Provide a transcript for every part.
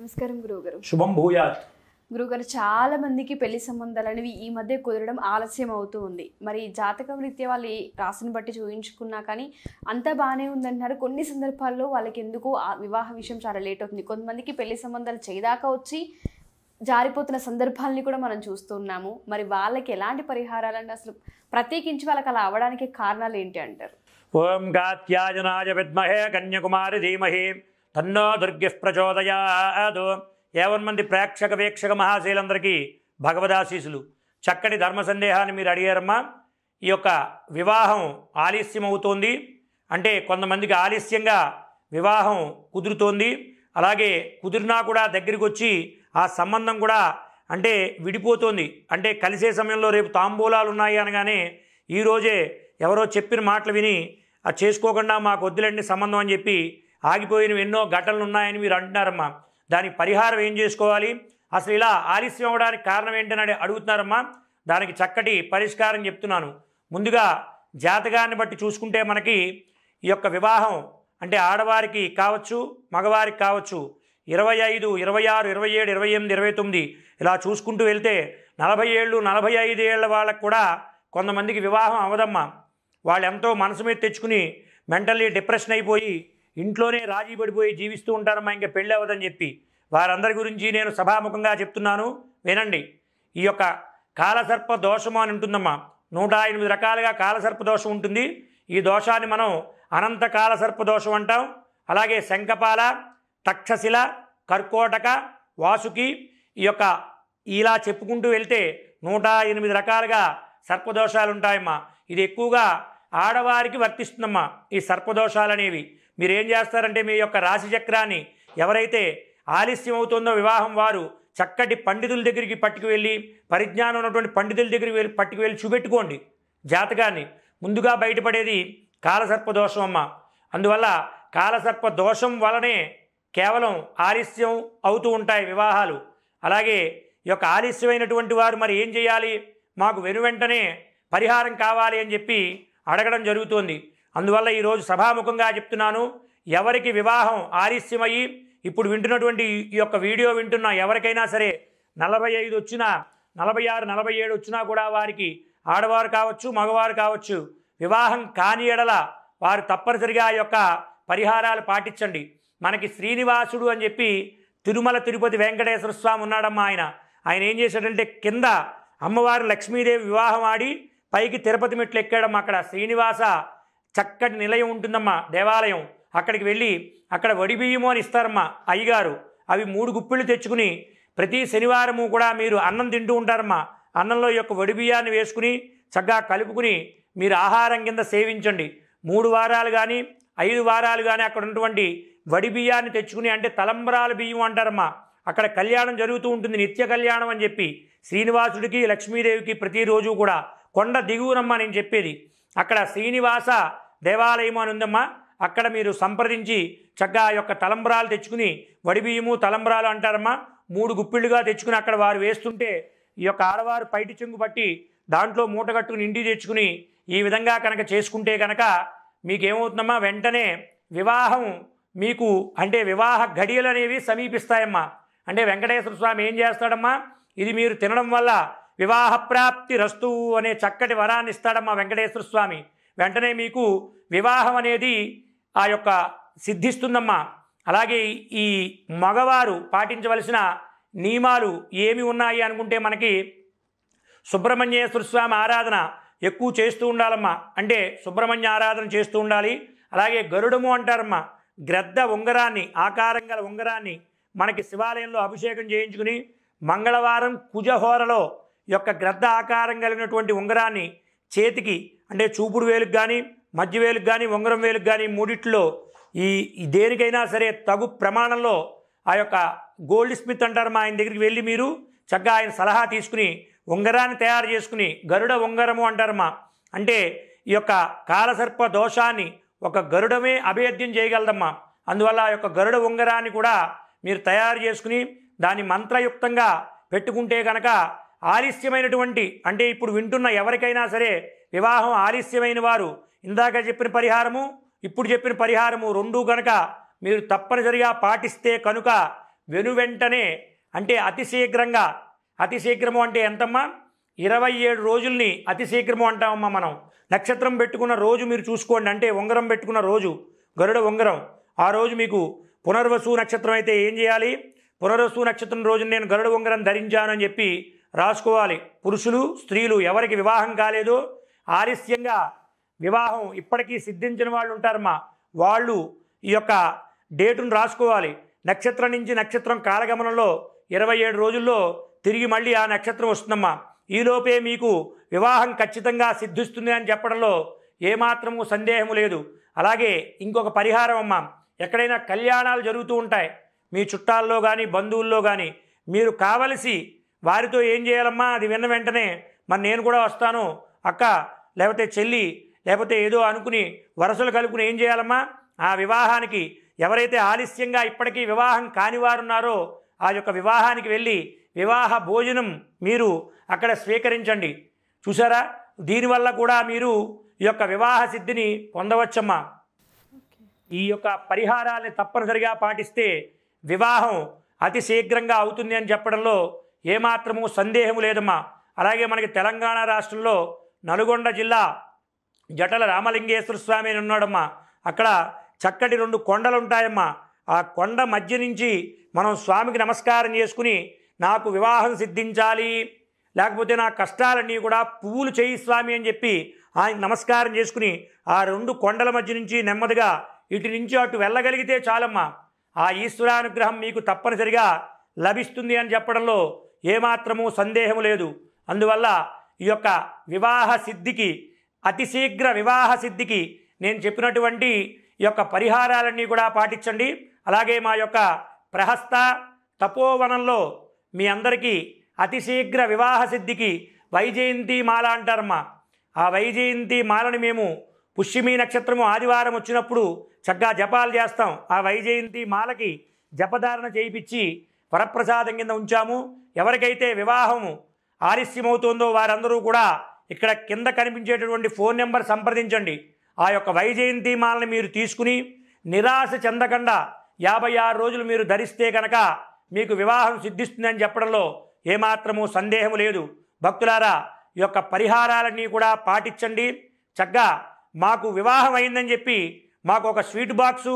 నమస్కారం గురువుగారు శుభం భూయాత్ గురుగారు చాలా మందికి పెళ్లి సంబంధాలు అనేవి ఈ మధ్య కుదరడం ఆలస్యం అవుతూ ఉంది మరి జాతకం రీత్యా వాళ్ళు రాసిని బట్టి చూపించుకున్నా కానీ అంతా బాగానే ఉందంటున్నారు కొన్ని సందర్భాల్లో వాళ్ళకి ఎందుకు వివాహ విషయం చాలా లేట్ అవుతుంది కొంతమందికి పెళ్లి సంబంధాలు చేయదాకా వచ్చి జారిపోతున్న సందర్భాలని కూడా మనం చూస్తున్నాము మరి వాళ్ళకి ఎలాంటి పరిహారాలంటే అసలు ప్రత్యేకించి వాళ్ళకి అలా అవడానికి కారణాలు ఏంటి అంటారు ఓం విద్మహే కన్యాకుమారి ధీమహే తన్నో దుర్గి ప్రచోదయాదు ఏవన్మంది ప్రేక్షక వీక్షక మహాశీలందరికీ భగవదాశీసులు చక్కటి ధర్మ సందేహాన్ని మీరు అడిగారమ్మా ఈ యొక్క వివాహం ఆలస్యం అవుతోంది అంటే కొంతమందికి ఆలస్యంగా వివాహం కుదురుతోంది అలాగే కుదిరినా కూడా దగ్గరికి వచ్చి ఆ సంబంధం కూడా అంటే విడిపోతుంది అంటే కలిసే సమయంలో రేపు తాంబూలాలు ఉన్నాయి అనగానే ఈరోజే ఎవరో చెప్పిన మాటలు విని అది చేసుకోకుండా మాకు వద్దులండి సంబంధం అని చెప్పి ఆగిపోయినవి ఎన్నో ఘటనలు ఉన్నాయని మీరు అంటున్నారమ్మా దానికి పరిహారం ఏం చేసుకోవాలి అసలు ఇలా ఆలస్యం అవ్వడానికి కారణం ఏంటని అడుగుతున్నారమ్మా దానికి చక్కటి పరిష్కారం చెప్తున్నాను ముందుగా జాతకాన్ని బట్టి చూసుకుంటే మనకి ఈ యొక్క వివాహం అంటే ఆడవారికి కావచ్చు మగవారికి కావచ్చు ఇరవై ఐదు ఇరవై ఆరు ఇరవై ఏడు ఇరవై ఎనిమిది ఇరవై తొమ్మిది ఇలా చూసుకుంటూ వెళ్తే నలభై ఏళ్ళు నలభై ఐదు ఏళ్ళ వాళ్ళకు కూడా కొంతమందికి వివాహం అవదమ్మా వాళ్ళు ఎంతో మనసు మీద తెచ్చుకుని మెంటల్లీ డిప్రెషన్ అయిపోయి ఇంట్లోనే రాజీ పడిపోయి జీవిస్తూ ఉంటారమ్మా ఇంకా పెళ్ళి అవ్వదని చెప్పి వారందరి గురించి నేను సభాముఖంగా చెప్తున్నాను వినండి ఈ యొక్క కాలసర్ప దోషము అని ఉంటుందమ్మా నూట ఎనిమిది రకాలుగా కాలసర్ప దోషం ఉంటుంది ఈ దోషాన్ని మనం అనంత కాలసర్ప దోషం అంటాం అలాగే శంఖపాల తక్షశిల కర్కోటక వాసుకి ఈ యొక్క ఇలా చెప్పుకుంటూ వెళ్తే నూట ఎనిమిది రకాలుగా సర్పదోషాలు ఉంటాయమ్మా ఇది ఎక్కువగా ఆడవారికి వర్తిస్తుందమ్మా ఈ సర్పదోషాలు అనేవి మీరు ఏం చేస్తారంటే మీ యొక్క రాశిచక్రాన్ని ఎవరైతే ఆలస్యం అవుతుందో వివాహం వారు చక్కటి పండితుల దగ్గరికి పట్టుకు వెళ్ళి పరిజ్ఞానం ఉన్నటువంటి పండితుల దగ్గరికి వెళ్ళి పట్టుకు వెళ్ళి చూపెట్టుకోండి జాతకాన్ని ముందుగా బయటపడేది కాలసర్ప దోషం అమ్మ అందువల్ల కాలసర్ప దోషం వలనే కేవలం ఆలస్యం అవుతూ ఉంటాయి వివాహాలు అలాగే ఈ యొక్క ఆలస్యమైనటువంటి వారు మరి ఏం చేయాలి మాకు వెనువెంటనే పరిహారం కావాలి అని చెప్పి అడగడం జరుగుతోంది అందువల్ల ఈరోజు సభాముఖంగా చెప్తున్నాను ఎవరికి వివాహం ఆలస్యమయ్యి ఇప్పుడు వింటున్నటువంటి ఈ యొక్క వీడియో వింటున్న ఎవరికైనా సరే నలభై ఐదు వచ్చినా నలభై ఆరు నలభై ఏడు వచ్చినా కూడా వారికి ఆడవారు కావచ్చు మగవారు కావచ్చు వివాహం కాని ఎడల వారు తప్పనిసరిగా ఆ యొక్క పరిహారాలు పాటించండి మనకి శ్రీనివాసుడు అని చెప్పి తిరుమల తిరుపతి వెంకటేశ్వర స్వామి ఉన్నాడమ్మా ఆయన ఆయన ఏం చేశాడంటే కింద అమ్మవారు లక్ష్మీదేవి వివాహం ఆడి పైకి తిరుపతి మెట్లు ఎక్కాడమ్మా అక్కడ శ్రీనివాస చక్కటి నిలయం ఉంటుందమ్మా దేవాలయం అక్కడికి వెళ్ళి అక్కడ వడి బియ్యము అని ఇస్తారమ్మా అయ్యగారు అవి మూడు గుప్పిళ్ళు తెచ్చుకుని ప్రతి శనివారము కూడా మీరు అన్నం తింటూ ఉంటారమ్మా అన్నంలో యొక్క వడి బియ్యాన్ని వేసుకుని చక్కగా కలుపుకుని మీరు ఆహారం కింద సేవించండి మూడు వారాలు కానీ ఐదు వారాలు కానీ అక్కడ ఉన్నటువంటి వడి బియ్యాన్ని తెచ్చుకుని అంటే తలంబరాల బియ్యం అంటారమ్మా అక్కడ కళ్యాణం జరుగుతూ ఉంటుంది నిత్య కళ్యాణం అని చెప్పి శ్రీనివాసుడికి లక్ష్మీదేవికి ప్రతిరోజు కూడా కొండ దిగువనమ్మా నేను చెప్పేది అక్కడ శ్రీనివాస దేవాలయం అని ఉందమ్మా అక్కడ మీరు సంప్రదించి చక్కగా యొక్క తలంబ్రాలు తెచ్చుకుని వడిబియ్యము తలంబ్రాలు అంటారమ్మా మూడు గుప్పిళ్ళుగా తెచ్చుకుని అక్కడ వారు వేస్తుంటే ఈ యొక్క ఆడవారు పైటి చెంగు పట్టి దాంట్లో మూట కట్టుకుని ఇంటి తెచ్చుకుని ఈ విధంగా కనుక చేసుకుంటే కనుక మీకేమవుతుందమ్మా వెంటనే వివాహం మీకు అంటే వివాహ ఘడియలు అనేవి సమీపిస్తాయమ్మా అంటే వెంకటేశ్వర స్వామి ఏం చేస్తాడమ్మా ఇది మీరు తినడం వల్ల వివాహ ప్రాప్తి అనే చక్కటి వరాన్ని ఇస్తాడమ్మా వెంకటేశ్వర స్వామి వెంటనే మీకు వివాహం అనేది ఆ యొక్క సిద్ధిస్తుందమ్మా అలాగే ఈ మగవారు పాటించవలసిన నియమాలు ఏమి ఉన్నాయి అనుకుంటే మనకి సుబ్రహ్మణ్యేశ్వర స్వామి ఆరాధన ఎక్కువ చేస్తూ ఉండాలమ్మా అంటే సుబ్రహ్మణ్య ఆరాధన చేస్తూ ఉండాలి అలాగే గరుడము అంటారమ్మా గ్రద్ద ఉంగరాన్ని ఆకారం గల ఉంగరాన్ని మనకి శివాలయంలో అభిషేకం చేయించుకుని మంగళవారం కుజహోరలో యొక్క గ్రద్ద ఆకారం కలిగినటువంటి ఉంగరాన్ని చేతికి అంటే చూపుడు వేలుకు కానీ మధ్య వేలుకు కానీ ఉంగరం వేలుకు కానీ మూడిట్లో ఈ దేనికైనా సరే తగు ప్రమాణంలో ఆ యొక్క గోల్డ్ స్మిత్ అంటారు మా ఆయన దగ్గరికి వెళ్ళి మీరు చక్కగా ఆయన సలహా తీసుకుని ఉంగరాన్ని తయారు చేసుకుని గరుడ ఉంగరము అంటారు మా అంటే ఈ యొక్క కాలసర్ప దోషాన్ని ఒక గరుడమే అభేద్యం చేయగలదమ్మా అందువల్ల ఆ యొక్క గరుడ ఉంగరాన్ని కూడా మీరు తయారు చేసుకుని దాన్ని మంత్రయుక్తంగా పెట్టుకుంటే కనుక ఆలస్యమైనటువంటి అంటే ఇప్పుడు వింటున్న ఎవరికైనా సరే వివాహం ఆలస్యమైన వారు ఇందాక చెప్పిన పరిహారము ఇప్పుడు చెప్పిన పరిహారము రెండు గనక మీరు తప్పనిసరిగా పాటిస్తే కనుక వెను వెంటనే అంటే అతి శీఘ్రంగా అతి శీఘ్రము అంటే ఎంతమ్మా ఇరవై ఏడు రోజుల్ని అతి శీఘ్రము అంటామమ్మా మనం నక్షత్రం పెట్టుకున్న రోజు మీరు చూసుకోండి అంటే ఉంగరం పెట్టుకున్న రోజు గరుడ ఉంగరం ఆ రోజు మీకు పునర్వసు నక్షత్రం అయితే ఏం చేయాలి పునర్వసు నక్షత్రం రోజు నేను గరుడ ఉంగరం ధరించాను అని చెప్పి రాసుకోవాలి పురుషులు స్త్రీలు ఎవరికి వివాహం కాలేదో ఆలస్యంగా వివాహం ఇప్పటికీ సిద్ధించిన వాళ్ళు ఉంటారమ్మా వాళ్ళు ఈ యొక్క డేటును రాసుకోవాలి నక్షత్రం నుంచి నక్షత్రం కాలగమనంలో ఇరవై ఏడు రోజుల్లో తిరిగి మళ్ళీ ఆ నక్షత్రం వస్తుందమ్మా ఈలోపే మీకు వివాహం ఖచ్చితంగా సిద్ధిస్తుంది అని చెప్పడంలో ఏమాత్రము సందేహము లేదు అలాగే ఇంకొక పరిహారం అమ్మా ఎక్కడైనా కళ్యాణాలు జరుగుతూ ఉంటాయి మీ చుట్టాల్లో కానీ బంధువుల్లో కానీ మీరు కావలసి వారితో ఏం చేయాలమ్మా అది విన్న వెంటనే మరి నేను కూడా వస్తాను అక్క లేకపోతే చెల్లి లేకపోతే ఏదో అనుకుని వరసలు కలుపుకుని ఏం చేయాలమ్మా ఆ వివాహానికి ఎవరైతే ఆలస్యంగా ఇప్పటికీ వివాహం కానివారున్నారో ఆ యొక్క వివాహానికి వెళ్ళి వివాహ భోజనం మీరు అక్కడ స్వీకరించండి చూసారా దీనివల్ల కూడా మీరు ఈ యొక్క వివాహ సిద్ధిని పొందవచ్చమ్మా ఈ యొక్క పరిహారాన్ని తప్పనిసరిగా పాటిస్తే వివాహం అతి శీఘ్రంగా అవుతుంది అని చెప్పడంలో ఏమాత్రము సందేహము లేదమ్మా అలాగే మనకి తెలంగాణ రాష్ట్రంలో నల్గొండ జిల్లా జటల రామలింగేశ్వర స్వామి అని ఉన్నాడమ్మా అక్కడ చక్కటి రెండు కొండలు ఉంటాయమ్మా ఆ కొండ మధ్య నుంచి మనం స్వామికి నమస్కారం చేసుకుని నాకు వివాహం సిద్ధించాలి లేకపోతే నా కష్టాలన్నీ కూడా పువ్వులు చేయి స్వామి అని చెప్పి ఆయన నమస్కారం చేసుకుని ఆ రెండు కొండల మధ్య నుంచి నెమ్మదిగా ఇటు నుంచి అటు వెళ్ళగలిగితే చాలమ్మా ఆ ఈశ్వరానుగ్రహం మీకు తప్పనిసరిగా లభిస్తుంది అని చెప్పడంలో ఏమాత్రమూ సందేహం లేదు అందువల్ల ఈ యొక్క వివాహ సిద్ధికి అతి శీఘ్ర వివాహ సిద్ధికి నేను చెప్పినటువంటి ఈ యొక్క పరిహారాలన్నీ కూడా పాటించండి అలాగే మా యొక్క ప్రహస్త తపోవనంలో మీ అందరికీ అతి శీఘ్ర వివాహ సిద్ధికి వైజయంతి మాల అంటారమ్మా ఆ వైజయంతి మాలని మేము పుష్యమి నక్షత్రము ఆదివారం వచ్చినప్పుడు చక్కగా జపాలు చేస్తాం ఆ వైజయంతి మాలకి జపధారణ చేయించి వరప్రసాదం కింద ఉంచాము ఎవరికైతే వివాహము ఆలస్యమవుతోందో వారందరూ కూడా ఇక్కడ కింద కనిపించేటటువంటి ఫోన్ నెంబర్ సంప్రదించండి ఆ యొక్క వైజయంతి మాలని మీరు తీసుకుని నిరాశ చెందకుండా యాభై ఆరు రోజులు మీరు ధరిస్తే కనుక మీకు వివాహం సిద్ధిస్తుందని చెప్పడంలో ఏమాత్రము సందేహము లేదు భక్తులారా ఈ యొక్క పరిహారాలన్నీ కూడా పాటించండి చక్కగా మాకు వివాహం అయిందని చెప్పి మాకు ఒక స్వీట్ బాక్సు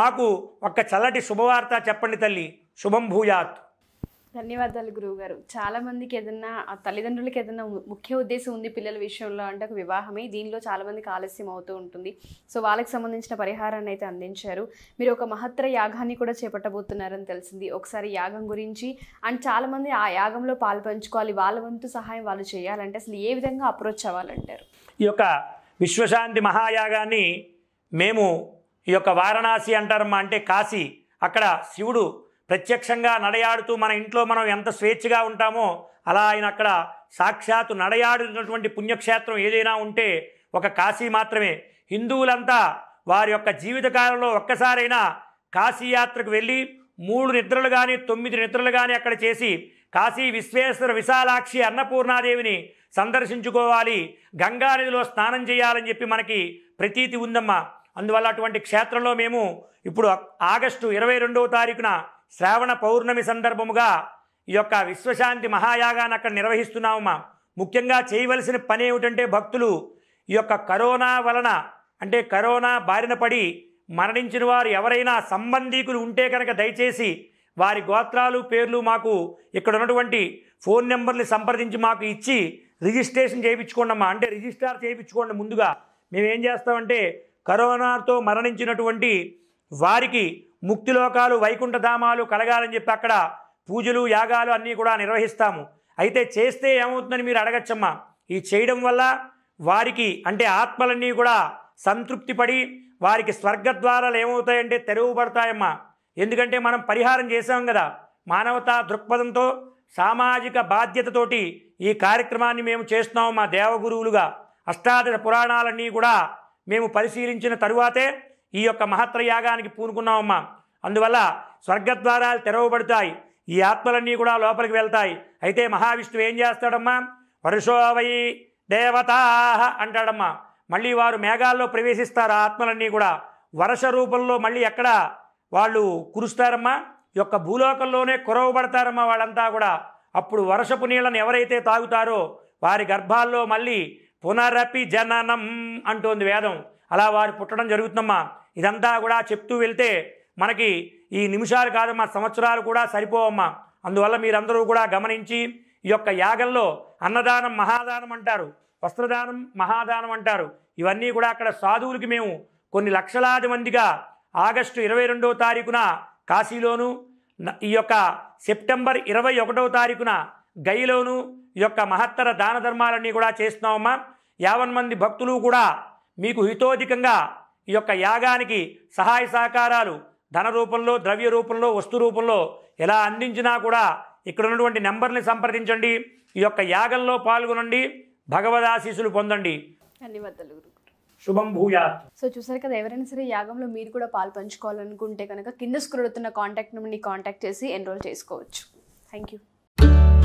మాకు ఒక చల్లటి శుభవార్త చెప్పండి తల్లి శుభం భూయాత్ ధన్యవాదాలు గురువు గారు చాలా మందికి ఏదన్నా తల్లిదండ్రులకి ఏదన్నా ముఖ్య ఉద్దేశం ఉంది పిల్లల విషయంలో అంటే ఒక వివాహమే దీనిలో చాలా మందికి ఆలస్యం అవుతూ ఉంటుంది సో వాళ్ళకి సంబంధించిన పరిహారాన్ని అయితే అందించారు మీరు ఒక మహత్తర యాగాన్ని కూడా చేపట్టబోతున్నారని తెలిసింది ఒకసారి యాగం గురించి అండ్ చాలా మంది ఆ యాగంలో పాల్పంచుకోవాలి వాళ్ళ వంతు సహాయం వాళ్ళు చేయాలంటే అసలు ఏ విధంగా అప్రోచ్ అవ్వాలంటారు ఈ యొక్క విశ్వశాంతి మహాయాగాన్ని మేము ఈ యొక్క వారణాసి అంటారమ్మా అంటే కాశీ అక్కడ శివుడు ప్రత్యక్షంగా నడయాడుతూ మన ఇంట్లో మనం ఎంత స్వేచ్ఛగా ఉంటామో అలా ఆయన అక్కడ సాక్షాత్తు నడయాడుతున్నటువంటి పుణ్యక్షేత్రం ఏదైనా ఉంటే ఒక కాశీ మాత్రమే హిందువులంతా వారి యొక్క జీవితకాలంలో ఒక్కసారైనా కాశీయాత్రకు వెళ్ళి మూడు నిద్రలు కానీ తొమ్మిది నిద్రలు కానీ అక్కడ చేసి కాశీ విశ్వేశ్వర విశాలాక్షి అన్నపూర్ణాదేవిని సందర్శించుకోవాలి గంగానదిలో స్నానం చేయాలని చెప్పి మనకి ప్రతీతి ఉందమ్మా అందువల్ల అటువంటి క్షేత్రంలో మేము ఇప్పుడు ఆగస్టు ఇరవై రెండవ తారీఖున శ్రావణ పౌర్ణమి సందర్భముగా ఈ యొక్క విశ్వశాంతి మహాయాగాన్ని అక్కడ నిర్వహిస్తున్నామమ్మా ముఖ్యంగా చేయవలసిన పని ఏమిటంటే భక్తులు ఈ యొక్క కరోనా వలన అంటే కరోనా బారిన పడి మరణించిన వారు ఎవరైనా సంబంధీకులు ఉంటే కనుక దయచేసి వారి గోత్రాలు పేర్లు మాకు ఇక్కడ ఉన్నటువంటి ఫోన్ నెంబర్ని సంప్రదించి మాకు ఇచ్చి రిజిస్ట్రేషన్ చేయించుకోండమ్మా అంటే రిజిస్టార్ చేయించుకోండి ముందుగా మేము ఏం చేస్తామంటే కరోనాతో మరణించినటువంటి వారికి ముక్తిలోకాలు వైకుంఠధామాలు కలగాలని చెప్పి అక్కడ పూజలు యాగాలు అన్నీ కూడా నిర్వహిస్తాము అయితే చేస్తే ఏమవుతుందని మీరు అడగచ్చమ్మా ఈ చేయడం వల్ల వారికి అంటే ఆత్మలన్నీ కూడా సంతృప్తి పడి వారికి స్వర్గద్వారాలు ఏమవుతాయంటే తెరవబడతాయమ్మా ఎందుకంటే మనం పరిహారం చేసాం కదా మానవతా దృక్పథంతో సామాజిక బాధ్యతతోటి ఈ కార్యక్రమాన్ని మేము చేస్తున్నాం మా దేవగురువులుగా అష్టాదశ పురాణాలన్నీ కూడా మేము పరిశీలించిన తరువాతే ఈ యొక్క యాగానికి పూనుకున్నామమ్మా అందువల్ల స్వర్గద్వారాలు తెరవబడతాయి ఈ ఆత్మలన్నీ కూడా లోపలికి వెళ్తాయి అయితే మహావిష్ణువు ఏం చేస్తాడమ్మా వరుషోవై దేవతా అంటాడమ్మా మళ్ళీ వారు మేఘాల్లో ప్రవేశిస్తారు ఆత్మలన్నీ కూడా వరుష రూపంలో మళ్ళీ ఎక్కడ వాళ్ళు కురుస్తారమ్మా యొక్క భూలోకంలోనే కురవబడతారమ్మా వాళ్ళంతా కూడా అప్పుడు వర్షపు నీళ్ళను ఎవరైతే తాగుతారో వారి గర్భాల్లో మళ్ళీ పునరపి జననం అంటోంది వేదం అలా వారు పుట్టడం జరుగుతుందమ్మా ఇదంతా కూడా చెప్తూ వెళ్తే మనకి ఈ నిమిషాలు కాదమ్మ సంవత్సరాలు కూడా సరిపోవమ్మా అందువల్ల మీరందరూ కూడా గమనించి ఈ యొక్క యాగంలో అన్నదానం మహాదానం అంటారు వస్త్రదానం మహాదానం అంటారు ఇవన్నీ కూడా అక్కడ సాధువులకి మేము కొన్ని లక్షలాది మందిగా ఆగస్టు ఇరవై రెండవ తారీఖున కాశీలోను ఈ యొక్క సెప్టెంబర్ ఇరవై ఒకటవ తారీఖున గైలోను ఈ యొక్క మహత్తర దాన ధర్మాలన్నీ కూడా చేస్తున్నామమ్మా యావన్ మంది భక్తులు కూడా మీకు హితోధికంగా ఈ యొక్క యాగానికి సహాయ సహకారాలు ధన రూపంలో ద్రవ్య రూపంలో వస్తు రూపంలో ఎలా అందించినా కూడా ఇక్కడ ఉన్నటువంటి నెంబర్ని సంప్రదించండి ఈ యొక్క యాగంలో పాల్గొనండి భగవదాశీసులు పొందండి ధన్యవాదాలు శుభం భూయా సో చూసారు కదా ఎవరైనా సరే యాగంలో మీరు కూడా పాలు పంచుకోవాలనుకుంటే కనుక కింద స్క్రోల్ అవుతున్న కాంటాక్ట్ నుండి కాంటాక్ట్ చేసి ఎన్రోల్ చేసుకోవచ్చు థ్యాంక్ యూ